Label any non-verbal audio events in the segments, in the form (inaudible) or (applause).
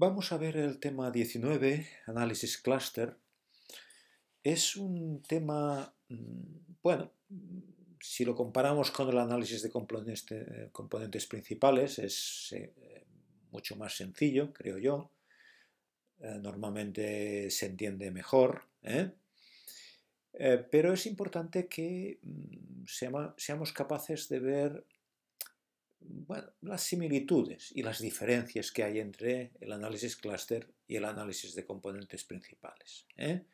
Vamos a ver el tema 19, análisis cluster. Es un tema, mm, bueno, mm, si lo comparamos con el análisis de eh, componentes, principales, es eh, mucho más sencillo, creo yo. Eh, normalmente se entiende mejor, pero es importante que mm, seamos capaces de ver las similitudes y las diferencias que hay entre el análisis clúster y el análisis de componentes principales. ¿eh?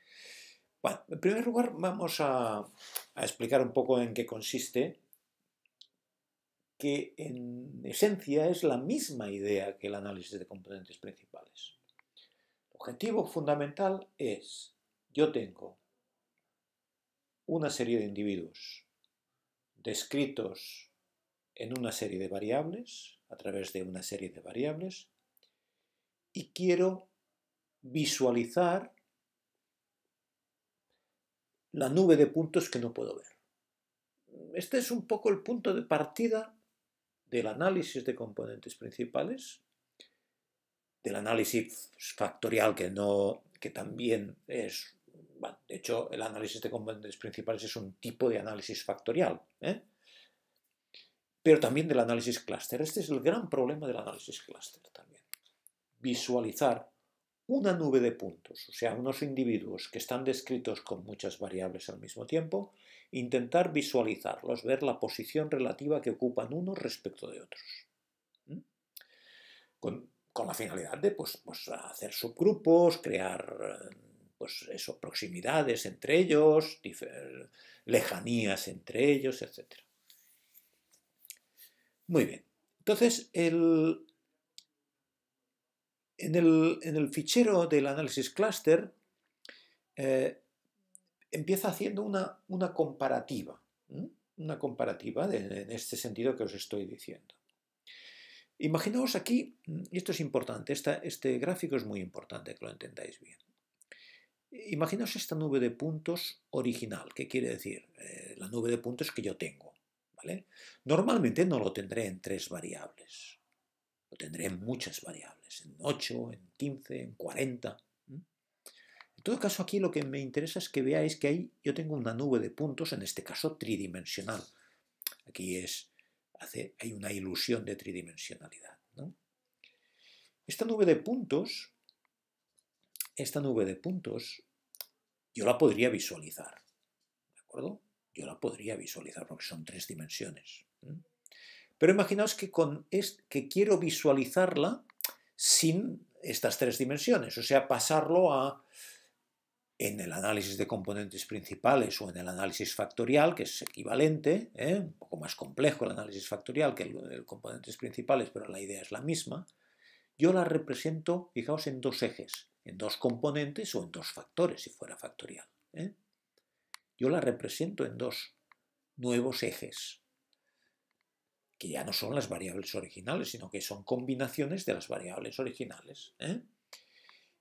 en primer lugar vamos a, a, explicar un poco en qué consiste, que en esencia es la misma idea que el análisis de componentes principales. El objetivo fundamental es, yo tengo una serie de individuos descritos en una serie de variables, a través de una serie de variables, y quiero visualizar la nube de puntos que no puedo ver. Este es un poco el punto de partida del análisis de componentes principales, del análisis factorial que, no, que también es, de hecho el análisis de componentes principales es un tipo de análisis factorial, ¿eh? pero también del análisis clúster. Este es el gran problema del análisis clúster también. Visualizar una nube de puntos, o sea, unos individuos que están descritos con muchas variables al mismo tiempo, intentar visualizarlos, ver la posición relativa que ocupan unos respecto de otros. ¿Mm? Con, la finalidad de pues, pues, hacer subgrupos, crear pues, proximidades entre ellos, lejanías entre ellos, etc. Muy bien. Entonces, en, el, fichero del análisis cluster eh, empieza haciendo una, comparativa. Una comparativa en este sentido que os estoy diciendo. Imaginaos aquí, y esto es importante, este gráfico es muy importante que lo entendáis bien. Imaginaos esta nube de puntos original. ¿Qué quiere decir? Eh, la nube de puntos que yo tengo. Normalmente no lo tendré en tres variables. Lo tendré en muchas variables, en 8, en 15, en 40. En todo caso, aquí lo que me interesa es que veáis que ahí yo tengo una nube de puntos, en este caso tridimensional. Aquí es, hace, hay una ilusión de tridimensionalidad. Esta nube de puntos, esta nube de puntos, yo la podría visualizar. ¿De acuerdo? Yo la podría visualizar porque son tres dimensiones. Pero imaginaos que, con que quiero visualizarla sin estas tres dimensiones, o sea, pasarlo a en el análisis de componentes principales o en el análisis factorial, que es equivalente, ¿eh? un poco más complejo el análisis factorial que el de componentes principales, pero la idea es la misma, yo la represento, fijaos, en dos ejes, en dos componentes o en dos factores, si fuera factorial. ¿eh? yo la represento en dos nuevos ejes, que ya no son las variables originales, sino que son combinaciones de las variables originales. ¿eh?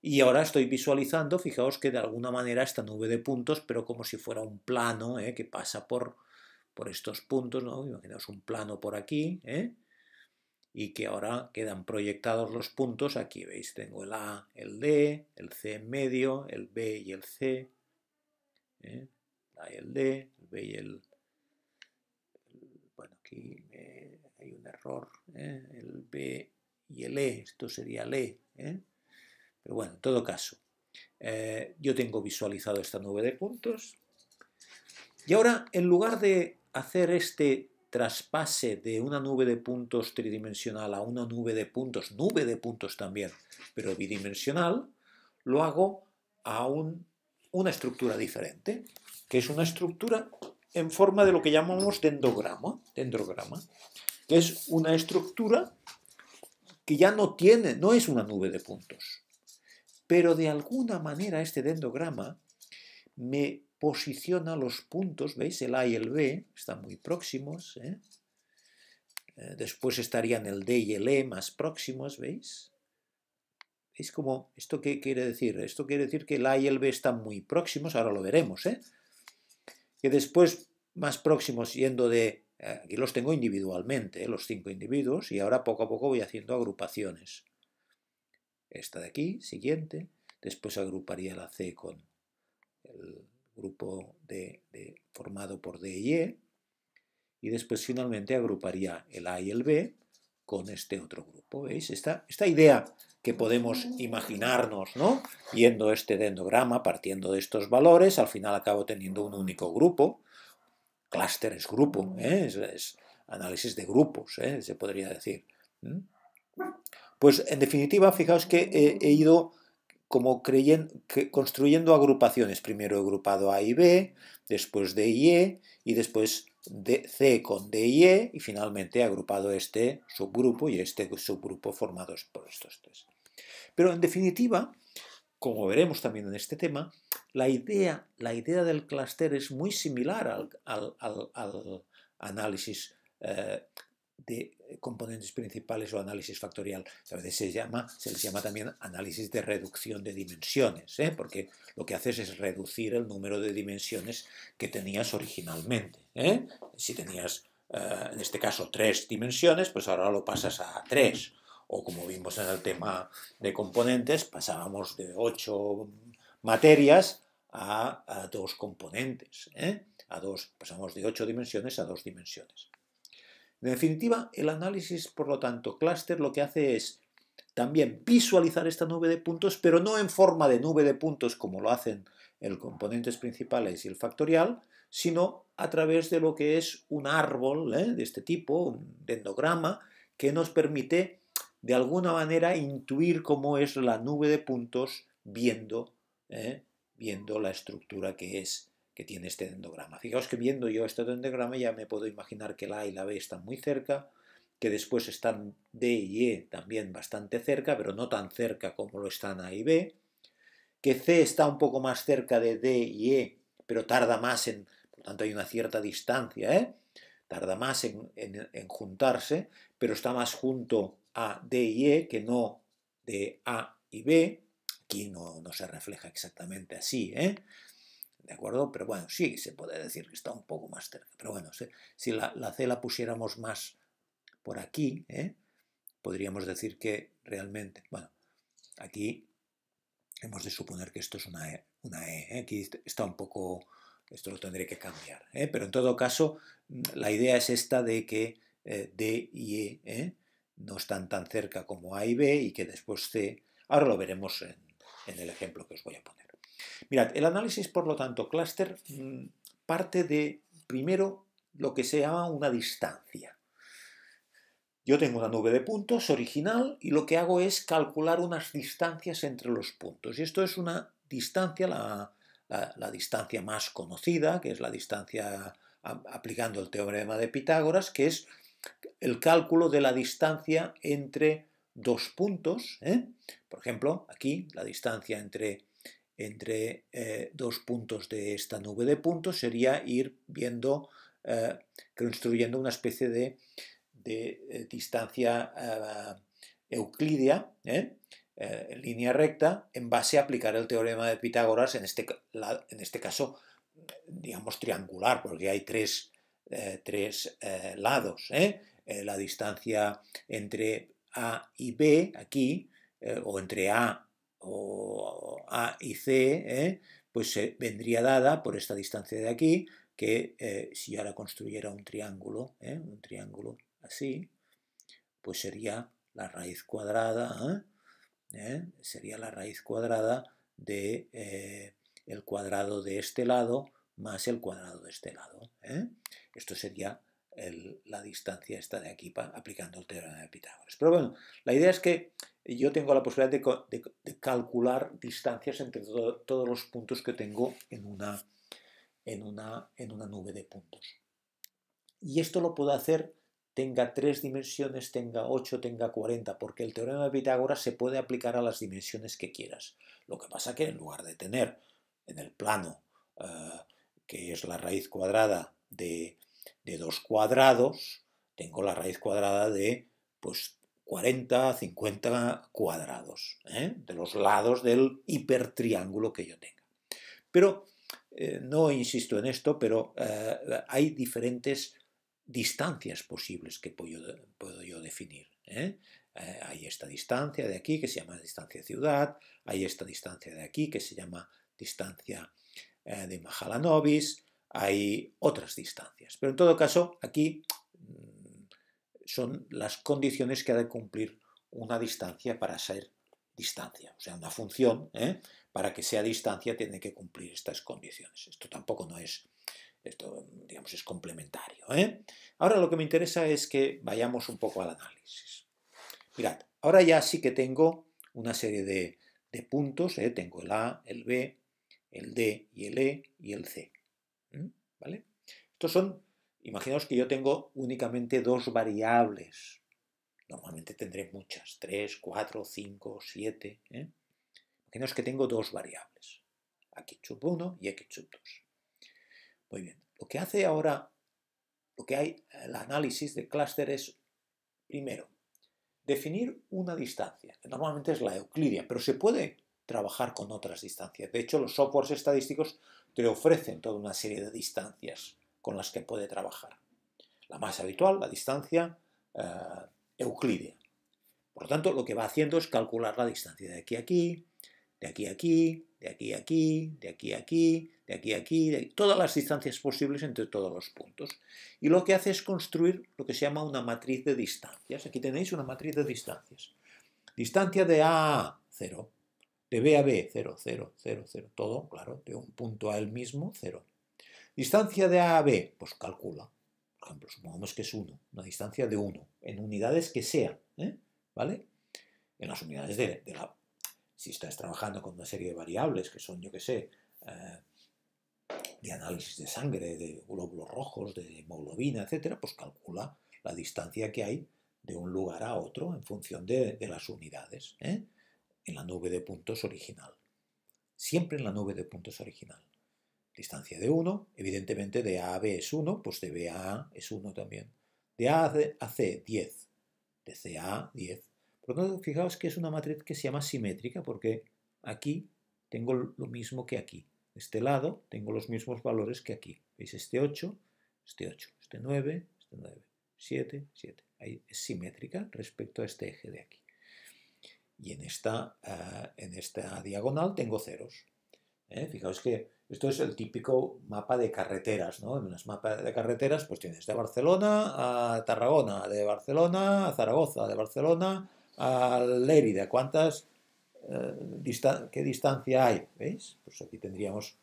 Y ahora estoy visualizando, fijaos que de alguna manera esta nube de puntos, pero como si fuera un plano ¿eh? que pasa por, por estos puntos, ¿no? imaginaos un plano por aquí, ¿eh? y que ahora quedan proyectados los puntos. Aquí veis, tengo el A, el D, el C en medio, el B y el C el D, el B y el, bueno, aquí eh, hay un error, eh, el B y el E, esto sería el E, eh. pero bueno, en todo caso, yo tengo visualizado esta nube de puntos, y ahora, en lugar de hacer este traspase de una nube de puntos tridimensional a una nube de puntos, nube de puntos también, pero bidimensional, lo hago a un una estructura diferente, que es una estructura en forma de lo que llamamos dendrograma, que es una estructura que ya no tiene, no es una nube de puntos. Pero de alguna manera este dendrograma me posiciona los puntos, ¿veis? El A y el B están muy próximos. ¿eh? Eh, después estarían el D y el E más próximos, ¿veis? es como, ¿esto qué quiere decir? Esto quiere decir que el A y el B están muy próximos, ahora lo veremos, ¿eh? Que después, más próximos yendo de, eh, aquí los tengo individualmente, eh, los cinco individuos, y ahora poco a poco voy haciendo agrupaciones. Esta de aquí, siguiente, después agruparía la C con el grupo formado por D y E, y después finalmente agruparía el A y el B con este otro grupo. ¿Veis? esta idea que podemos imaginarnos, ¿no? Yendo este dendograma, partiendo de estos valores, al final acabo teniendo un único grupo. Cluster es grupo, ¿eh? es, análisis de grupos, ¿eh? se podría decir. Pues en definitiva, fijaos que he, ido como creyendo, construyendo agrupaciones. Primero he agrupado A y B, después D y E, y después de C con D y E, y finalmente he agrupado este subgrupo y este subgrupo formados por estos tres. Pero en definitiva, como veremos también en este tema, la idea, la idea del clúster es muy similar al, análisis eh, de componentes principales o análisis factorial. A veces se, llama, se les llama también análisis de reducción de dimensiones, ¿eh? porque lo que haces es reducir el número de dimensiones que tenías originalmente. ¿eh? Si tenías, en este caso, tres dimensiones, pues ahora lo pasas a tres o como vimos en el tema de componentes, pasábamos de ocho materias a, dos componentes, ¿eh? a dos, pasamos de ocho dimensiones a dos dimensiones. En definitiva, el análisis, por lo tanto, Cluster lo que hace es también visualizar esta nube de puntos, pero no en forma de nube de puntos como lo hacen el componentes principales y el factorial, sino a través de lo que es un árbol ¿eh? de este tipo, un dendograma, que nos permite de alguna manera intuir cómo es la nube de puntos viendo, ¿eh? viendo la estructura que es que tiene este endograma. Fijaos que viendo yo este dendograma ya me puedo imaginar que la A y la B están muy cerca, que después están D y E también bastante cerca, pero no tan cerca como lo están A y B, que C está un poco más cerca de D y E, pero tarda más en, por lo tanto hay una cierta distancia, ¿eh? tarda más en, en juntarse, pero está más junto a, D y E que no de A y B. Aquí no, se refleja exactamente así, ¿eh? ¿De acuerdo? Pero bueno, sí, se puede decir que está un poco más cerca. Pero bueno, si, la, la, C la pusiéramos más por aquí, ¿eh? podríamos decir que realmente, bueno, aquí hemos de suponer que esto es una E. Una e, ¿eh? Aquí está un poco, esto lo tendré que cambiar. ¿eh? Pero en todo caso, la idea es esta de que D y E no están tan cerca como A y B y que después C, ahora lo veremos en, el ejemplo que os voy a poner. Mirad, el análisis, por lo tanto, clúster mm, parte de, primero, lo que se llama una distancia. Yo tengo una nube de puntos original y lo que hago es calcular unas distancias entre los puntos. Y esto es una distancia, la, distancia más conocida, que es la distancia aplicando el teorema de Pitágoras, que es el cálculo de la distancia entre dos puntos. ¿eh? Por ejemplo, aquí la distancia entre, entre eh, dos puntos de esta nube de puntos sería ir viendo, eh, construyendo una especie de, distancia euclídea, en línea recta, en base a aplicar el teorema de Pitágoras, en este, en este caso, digamos, triangular, porque hay tres eh, tres eh, lados. ¿eh? la distancia entre A y B aquí, o entre A o A y C, pues se vendría dada por esta distancia de aquí, que si yo ahora construyera un triángulo, un triángulo así, pues sería la raíz cuadrada, sería la raíz cuadrada de el cuadrado de este lado más el cuadrado de este lado. Esto sería la distancia esta de aquí aplicando el teorema de Pitágoras. Pero bueno, la idea es que yo tengo la posibilidad de, calcular distancias entre todos los puntos que tengo en una, en, una, en una nube de puntos. Y esto lo puedo hacer tenga tres dimensiones, tenga ocho, tenga cuarenta, porque el teorema de Pitágoras se puede aplicar a las dimensiones que quieras. Lo que pasa que en lugar de tener en el plano, eh, que es la raíz cuadrada de de dos cuadrados, tengo la raíz cuadrada de pues, 40, 50 cuadrados, ¿eh? de los lados del hipertriángulo que yo tenga. Pero, eh, no insisto en esto, pero eh, hay diferentes distancias posibles que puedo, yo definir. hay esta distancia de aquí que se llama distancia ciudad, hay esta distancia de aquí que se llama distancia de Mahalanobis, hay otras distancias. Pero en todo caso, aquí mm, son las condiciones que ha de cumplir una distancia para ser distancia. O sea, una función, ¿eh? para que sea distancia, tiene que cumplir estas condiciones. Esto tampoco no es, esto, digamos, es complementario. ¿eh? Ahora lo que me interesa es que vayamos un poco al análisis. Mirad, ahora ya sí que tengo una serie de, puntos, ¿eh? tengo el A, el B, el D y el E y el C. ¿vale? Estos son, imaginaos que yo tengo únicamente dos variables. Normalmente tendré muchas, 3, 4, 5, 7. Imaginaos que tengo dos variables, aquí sub 1 y aquí sub 2. Muy bien, lo que hace ahora, lo que hay, el análisis de clúster es, primero, definir una distancia, que normalmente es la euclidia, pero se puede trabajar con otras distancias. De hecho, los softwares estadísticos te ofrecen toda una serie de distancias con las que puede trabajar. La más habitual, la distancia eh, euclidea. Por lo tanto, lo que va haciendo es calcular la distancia de aquí a aquí, de aquí a aquí, de aquí a aquí, de aquí a aquí, de aquí a aquí, de todas las distancias posibles entre todos los puntos. Y lo que hace es construir lo que se llama una matriz de distancias. Aquí tenéis una matriz de distancias. Distancia de A a 0, de B a B, 0, 0, 0, 0. Todo, claro, de un punto a él mismo, 0. Distancia de A a B, pues calcula. Por ejemplo, supongamos que es 1, una distancia de 1, en unidades que sea, ¿eh? ¿vale? En las unidades de, la... Si estás trabajando con una serie de variables que son, yo qué sé, eh, de análisis de sangre, de glóbulos rojos, de hemoglobina, etc., pues calcula la distancia que hay de un lugar a otro en función de, de las unidades. ¿eh? en la nube de puntos original. Siempre en la nube de puntos original. Distancia de 1, evidentemente de A a B es 1, pues de B a A es 1 también. De A a C 10, de C a A 10. Por lo tanto, fijaos que es una matriz que se llama simétrica porque aquí tengo lo mismo que aquí. De este lado tengo los mismos valores que aquí. ¿Veis? Este 8, este 8, este 9, este 9, 7, 7. Ahí es simétrica respecto a este eje de aquí y en esta, eh, en esta diagonal tengo ceros. ¿eh? Fijaos que esto es el típico mapa de carreteras, En los mapas de carreteras pues tienes de Barcelona a Tarragona, de Barcelona a Zaragoza, de Barcelona a Lérida. ¿Cuántas, eh, qué distancia hay? ¿Veis? Pues aquí tendríamos...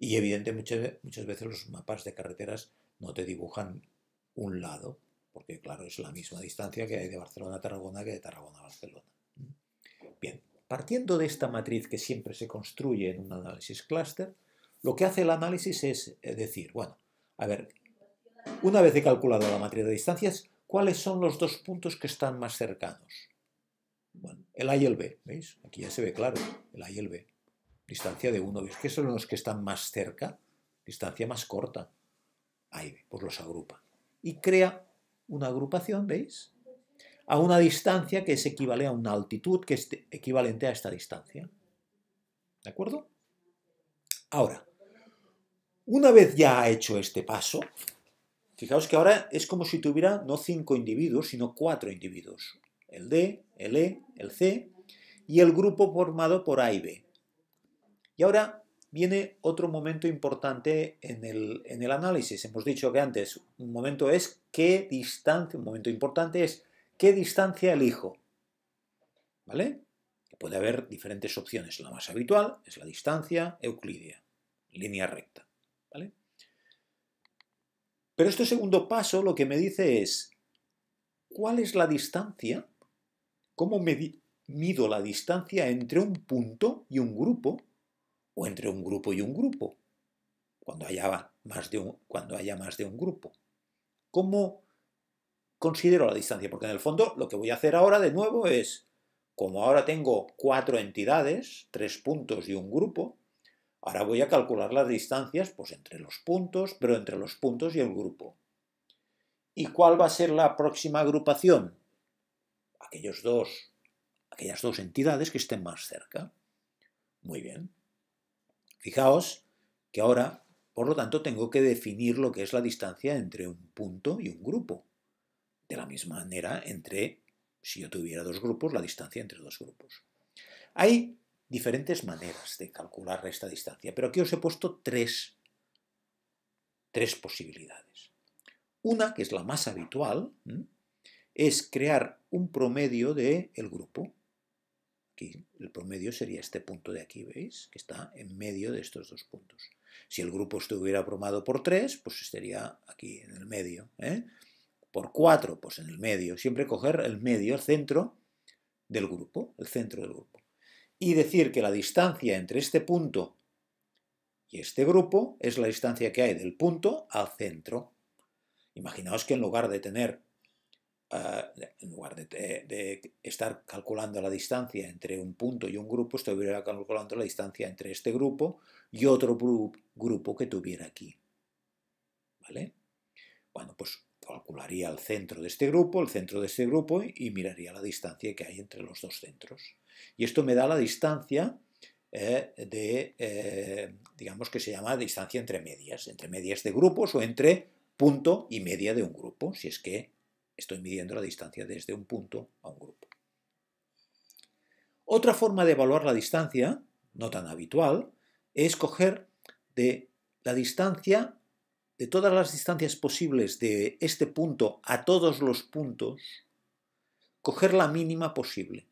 Y evidente muchas veces los mapas de carreteras no te dibujan un lado, porque claro, es la misma distancia que hay de Barcelona a Tarragona que de Tarragona a Barcelona. Bien, partiendo de esta matriz que siempre se construye en un análisis cluster, lo que hace el análisis es eh, decir, bueno, a ver, una vez he calculado la matriz de distancias, ¿cuáles son los dos puntos que están más cercanos? Bueno, el A y el B, ¿veis? Aquí ya se ve claro, el A y el B. Distancia de 1, ¿veis? ¿Qué son los que están más cerca? Distancia más corta. A y B, pues los agrupa. Y crea una agrupación, ¿veis? a una distancia que es equivalente a una altitud que es equivalente a esta distancia. ¿De acuerdo? Ahora, una vez ya hecho este paso, fijaos que ahora es como si tuviera no cinco individuos, sino cuatro individuos. El D, el E, el C y el grupo formado por A y B. Y ahora viene otro momento importante en el, en el, análisis. Hemos dicho que antes un momento es qué distancia, un momento importante es ¿Qué distancia elijo? ¿Vale? Puede haber diferentes opciones. La más habitual es la distancia euclídea, línea recta. ¿Vale? Pero este segundo paso lo que me dice es, ¿cuál es la distancia? ¿Cómo mido la distancia entre un punto y un grupo? ¿O entre un grupo y un grupo? Cuando haya más de un, cuando haya más de un grupo. ¿Cómo considero la distancia, porque en el fondo lo que voy a hacer ahora de nuevo es, como ahora tengo cuatro entidades, tres puntos y un grupo, ahora voy a calcular las distancias pues, entre los puntos, pero entre los puntos y el grupo. ¿Y cuál va a ser la próxima agrupación? Aquellos dos, aquellas dos entidades que estén más cerca. Muy bien. Fijaos que ahora, por lo tanto, tengo que definir lo que es la distancia entre un punto y un grupo. De la misma manera, entre, si yo tuviera dos grupos, la distancia entre dos grupos. Hay diferentes maneras de calcular esta distancia, pero aquí os he puesto tres, tres posibilidades. Una, que es la más habitual, es crear un promedio del el grupo. el promedio sería este punto de aquí, ¿veis? Que está en medio de estos dos puntos. Si el grupo estuviera bromado por tres, pues estaría aquí en el medio. ¿eh? por 4, pues en el medio. Siempre coger el medio, el centro del grupo, el centro del grupo. Y decir que la distancia entre este punto y este grupo es la distancia que hay del punto al centro. Imaginaos que en lugar de tener, eh, en lugar de, de, estar calculando la distancia entre un punto y un grupo, estuviera calculando la distancia entre este grupo y otro grupo que tuviera aquí. ¿Vale? Bueno, pues calcularía el centro de este grupo, el centro de este grupo y miraría la distancia que hay entre los dos centros. Y esto me da la distancia eh, de, eh, digamos que se llama distancia entre medias, entre medias de grupos o entre punto y media de un grupo, si es que estoy midiendo la distancia desde un punto a un grupo. Otra forma de evaluar la distancia, no tan habitual, es coger de la distancia de todas las distancias posibles de este punto a todos los puntos, coger la mínima posible.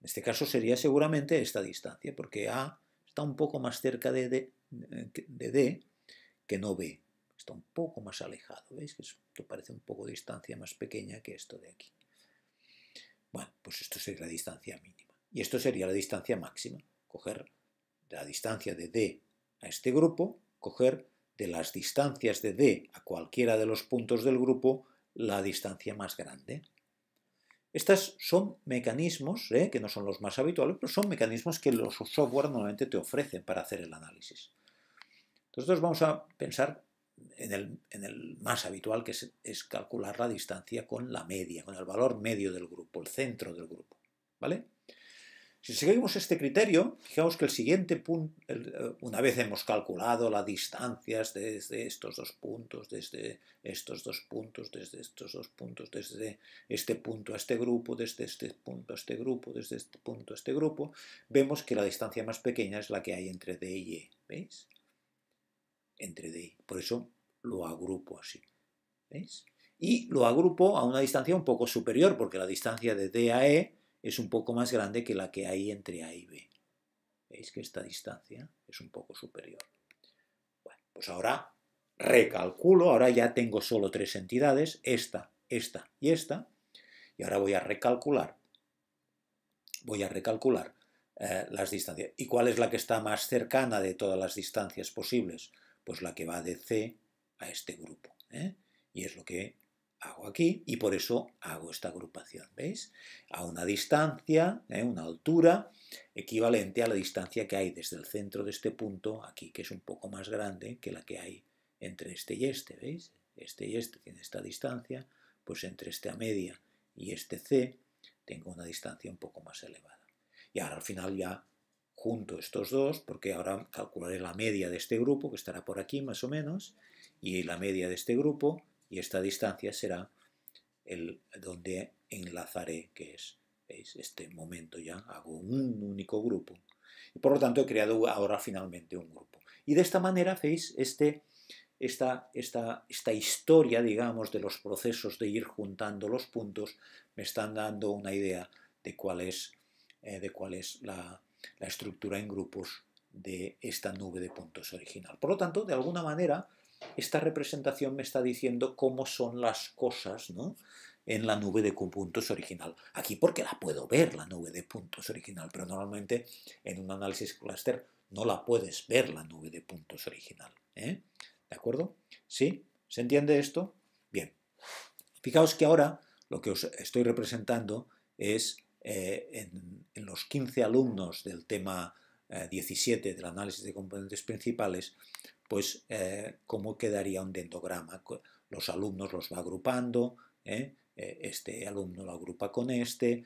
En este caso sería seguramente esta distancia, porque A está un poco más cerca de D, de que no B. Está un poco más alejado, ¿veis? Esto parece un poco distancia más pequeña que esto de aquí. Bueno, pues esto sería la distancia mínima. Y esto sería la distancia máxima. Coger la distancia de D a este grupo, coger de las distancias de D a cualquiera de los puntos del grupo la distancia más grande. Estos son mecanismos, ¿eh? que no son los más habituales, pero son mecanismos que los software normalmente te ofrecen para hacer el análisis. Entonces vamos a pensar en el, más habitual, que es, calcular la distancia con la media, con el valor medio del grupo, el centro del grupo. ¿Vale? Si seguimos este criterio, fijaos que el siguiente punto, eh, una vez hemos calculado las distancias desde estos dos puntos, desde estos dos puntos, desde estos dos puntos, desde este punto a este grupo, desde este punto a este grupo, desde este punto a este grupo, vemos que la distancia más pequeña es la que hay entre D y E. ¿Veis? Entre D y e. Por eso lo agrupo así. ¿Veis? Y lo agrupo a una distancia un poco superior, porque la distancia de D a E es un poco más grande que la que hay entre A y B. ¿Veis que esta distancia es un poco superior? Bueno, pues ahora recalculo, ahora ya tengo solo tres entidades, esta, esta y esta, y ahora voy a recalcular, voy a recalcular eh, las distancias. ¿Y cuál es la que está más cercana de todas las distancias posibles? Pues la que va de C a este grupo, ¿eh? y es lo que hago aquí y por eso hago esta agrupación, ¿veis? A una distancia, ¿eh? una altura equivalente a la distancia que hay desde el centro de este punto, aquí que es un poco más grande que la que hay entre este y este, ¿veis? Este y este tiene esta distancia, pues entre este a media y este C tengo una distancia un poco más elevada. Y ahora al final ya junto estos dos, porque ahora calcularé la media de este grupo, que estará por aquí más o menos, y la media de este grupo, y esta distancia será el donde enlazaré, que es este momento ya, hago un único grupo. Y por lo tanto he creado ahora finalmente un grupo. Y de esta manera, veis, este, esta, historia, digamos, de los procesos de ir juntando los puntos, me están dando una idea de cuál es, eh, de la estructura en grupos de esta nube de puntos original. Por lo tanto, de alguna manera, esta representación me está diciendo cómo son las cosas en la nube de puntos original. Aquí porque la puedo ver, la nube de puntos original, pero normalmente en un análisis cluster no la puedes ver la nube de puntos original. ¿eh? ¿De acuerdo? ¿Sí? ¿Se entiende esto? Bien. Fijaos que ahora lo que os estoy representando es eh, en, en, los 15 alumnos del tema 17 eh, del análisis de componentes principales, pues eh, cómo quedaría un dendograma. Los alumnos los va agrupando, eh, este alumno lo agrupa con este,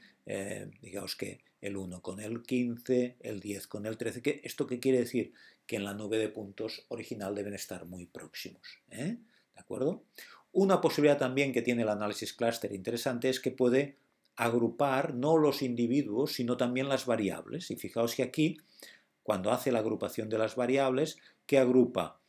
digamos que el 1 con el 15, el 10 con el 13. ¿Esto qué quiere decir? Que en la nube de puntos original deben estar muy próximos. ¿De acuerdo? Una posibilidad también que tiene el análisis cluster interesante es que puede agrupar no los individuos, sino también las variables. Y fijaos que aquí, cuando hace la agrupación de las variables, ¿qué agrupa?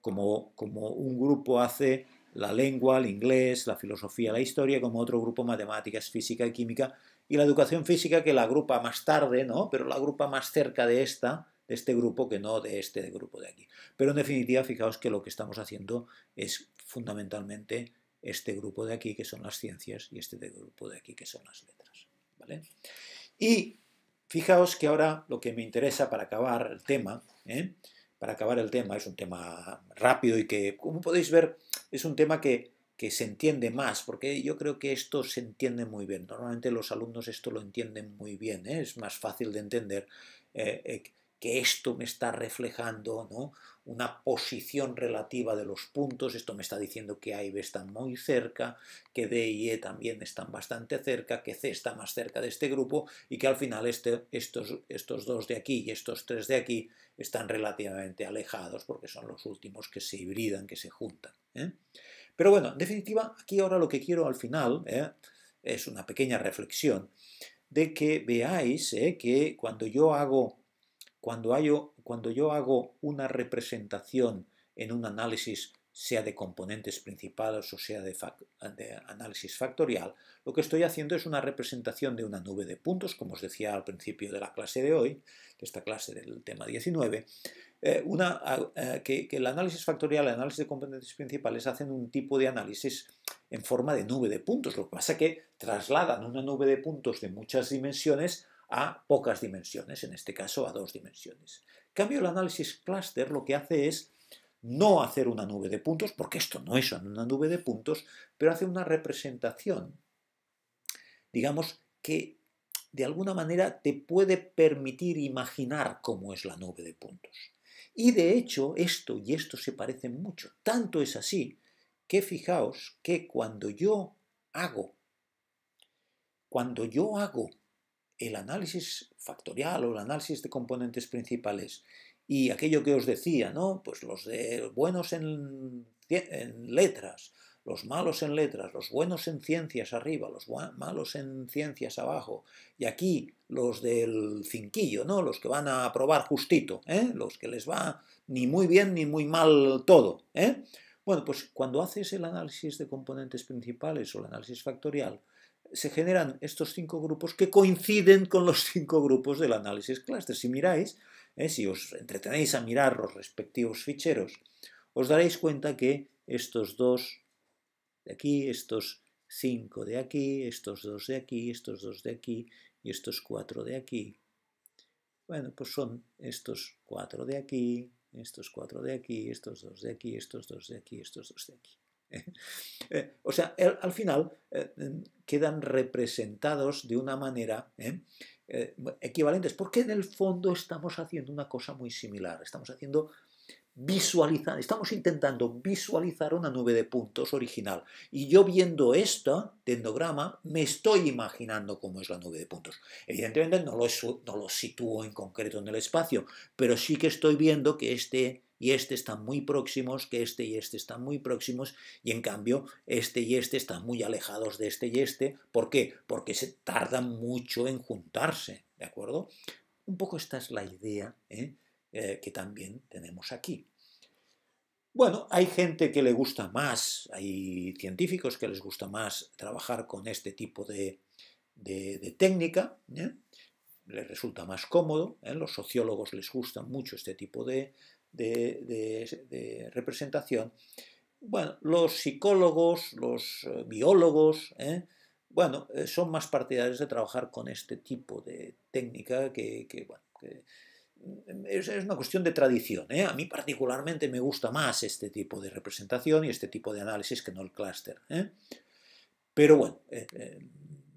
Como, un grupo hace la lengua, el inglés, la filosofía, la historia, como otro grupo matemáticas, física y química, y la educación física que la agrupa más tarde, ¿no? Pero la agrupa más cerca de esta, de este grupo, que no de este grupo de aquí. Pero en definitiva, fijaos que lo que estamos haciendo es fundamentalmente este grupo de aquí que son las ciencias y este grupo de aquí que son las letras. ¿vale? Y fijaos que ahora lo que me interesa para acabar el tema, ¿eh? para acabar el tema, es un tema rápido y que, como podéis ver, es un tema que, que se entiende más, porque yo creo que esto se entiende muy bien. Normalmente los alumnos esto lo entienden muy bien, ¿eh? es más fácil de entender. Eh, que esto me está reflejando ¿no? una posición relativa de los puntos, esto me está diciendo que A y B están muy cerca, que D y E también están bastante cerca, que C está más cerca de este grupo y que al final este, estos, estos dos de aquí y estos tres de aquí están relativamente alejados porque son los últimos que se hibridan, que se juntan. ¿eh? Pero bueno, en definitiva, aquí ahora lo que quiero al final ¿eh? es una pequeña reflexión de que veáis ¿eh? que cuando yo hago cuando, yo hago una representación en un análisis, sea de componentes principales o sea de, análisis factorial, lo que estoy haciendo es una representación de una nube de puntos, como os decía al principio de la clase de hoy, de esta clase del tema 19, eh, eh, que, el análisis factorial, el análisis de componentes principales hacen un tipo de análisis en forma de nube de puntos. Lo que pasa es que trasladan una nube de puntos de muchas dimensiones a pocas dimensiones, en este caso a dos dimensiones. En cambio, el análisis cluster lo que hace es no hacer una nube de puntos, porque esto no es una nube de puntos, pero hace una representación, digamos, que de alguna manera te puede permitir imaginar cómo es la nube de puntos. Y de hecho, esto y esto se parecen mucho. Tanto es así que fijaos que cuando yo hago, cuando yo hago el análisis factorial o el análisis de componentes principales y aquello que os decía, ¿no? Pues los buenos en, letras, los malos en letras, los buenos en ciencias arriba, los malos en ciencias abajo, y aquí los del cinquillo, ¿no? Los que van a probar justito, ¿eh? Los que les va ni muy bien ni muy mal todo, ¿eh? Bueno, pues cuando haces el análisis de componentes principales o el análisis factorial, se generan estos cinco grupos que coinciden con los (laughs) cinco grupos del análisis cluster. Si miráis, eh, si os entretenéis a mirar los respectivos ficheros, os daréis cuenta que estos dos de aquí, estos cinco de aquí, estos dos de aquí, estos dos de aquí y estos cuatro de aquí. Bueno, pues son estos cuatro de aquí, estos cuatro de aquí, estos dos de aquí, estos dos de aquí, estos dos de aquí. (laughs) Eh, o sea, al final eh, em, quedan representados de una manera eh, equivalentes, porque en el fondo estamos haciendo una cosa muy similar, estamos haciendo visualizar, estamos intentando visualizar una nube de puntos original. Y yo viendo esto, tendograma me estoy imaginando cómo es la nube de puntos. Evidentemente no lo, no lo sitúo en concreto en el espacio, pero sí que estoy viendo que este y este están muy próximos, que este y este están muy próximos, y en cambio este y este están muy alejados de este y este. ¿Por qué? Porque se tardan mucho en juntarse, ¿de acuerdo? Un poco esta es la idea ¿eh? Eh, que también tenemos aquí. Bueno, hay gente que le gusta más, hay científicos que les gusta más trabajar con este tipo de, técnica, ¿eh? les resulta más cómodo, los sociólogos les gusta mucho este tipo de, de, representación, bueno, los psicólogos, los eh, biólogos, ¿eh? bueno, eh, son más partidarios de trabajar con este tipo de técnica que, bueno, mm, es, una cuestión de tradición. A mí particularmente me gusta más este tipo de representación y este tipo de análisis que no el clúster. Pero bueno,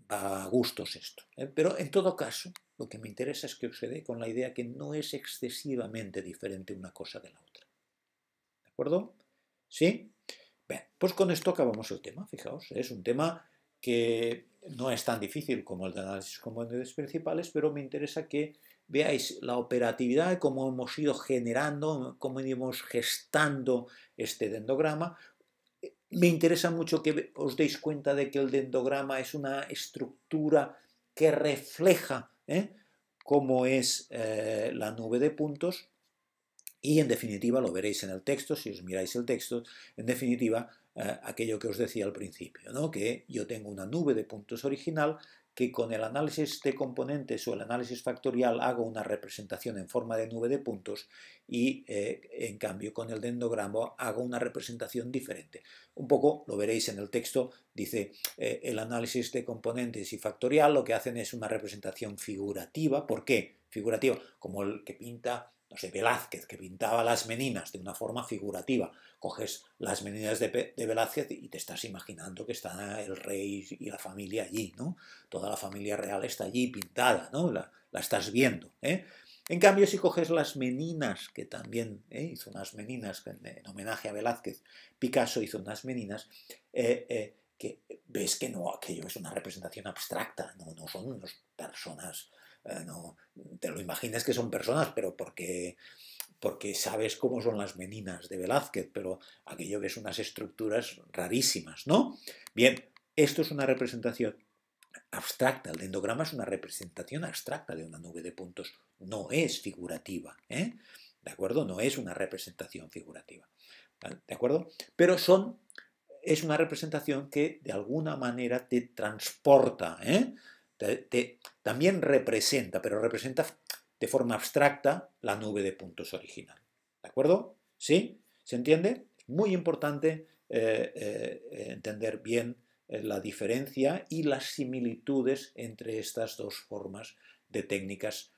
a gustos esto. ¿eh? Pero en todo caso, lo que me interesa es que os con la idea que no es excesivamente diferente una cosa de la otra. ¿De acuerdo? ¿Sí? Bien, pues con esto acabamos el tema. Fijaos, ¿eh? es un tema que no es tan difícil como el de análisis de componentes principales, pero me interesa que veáis la operatividad, cómo hemos ido generando, cómo hemos gestando este dendograma, me interesa mucho que os deis cuenta de que el dendograma es una estructura que refleja ¿eh? cómo es eh, la nube de puntos y en definitiva lo veréis en el texto, si os miráis el texto, en definitiva eh, aquello que os decía al principio, ¿no? que yo tengo una nube de puntos original que con el análisis de componentes o el análisis factorial hago una representación en forma de nube de puntos y eh, en cambio con el dendogramo hago una representación diferente. Un poco lo veréis en el texto, dice eh, el análisis de componentes y factorial lo que hacen es una representación figurativa. ¿Por qué? Figurativa, como el que pinta no sé, Velázquez, que pintaba las meninas de una forma figurativa, coges las meninas de, Velázquez y te estás imaginando que está el rey y la familia allí, ¿no? Toda la familia real está allí pintada, ¿no? La, estás viendo, ¿eh? En cambio, si coges las meninas, que también ¿eh? hizo unas meninas en, homenaje a Velázquez, Picasso hizo unas meninas, eh, que ves que no, aquello es una representación abstracta, no, no son unas personas eh, no, te lo imaginas que son personas, pero porque porque sabes cómo son las meninas de Velázquez, pero aquello que son unas estructuras rarísimas, ¿no? Bien, esto es una representación abstracta, el dendograma es una representación abstracta de una nube de puntos, no es figurativa, ¿eh? ¿de acuerdo? No es una representación figurativa, ¿de acuerdo? Pero son, es una representación que de alguna manera te transporta, ¿eh? también representa, pero representa de forma abstracta la nube de puntos original. ¿De acuerdo? ¿Sí? ¿Se entiende? muy importante eh, eh, entender bien eh, la diferencia y las similitudes entre estas dos formas de técnicas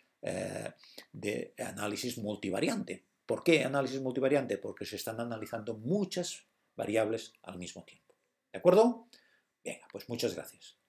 de análisis multivariante. ¿Por qué análisis multivariante? Porque se están analizando muchas variables al mismo tiempo. ¿De acuerdo? Venga, pues muchas gracias.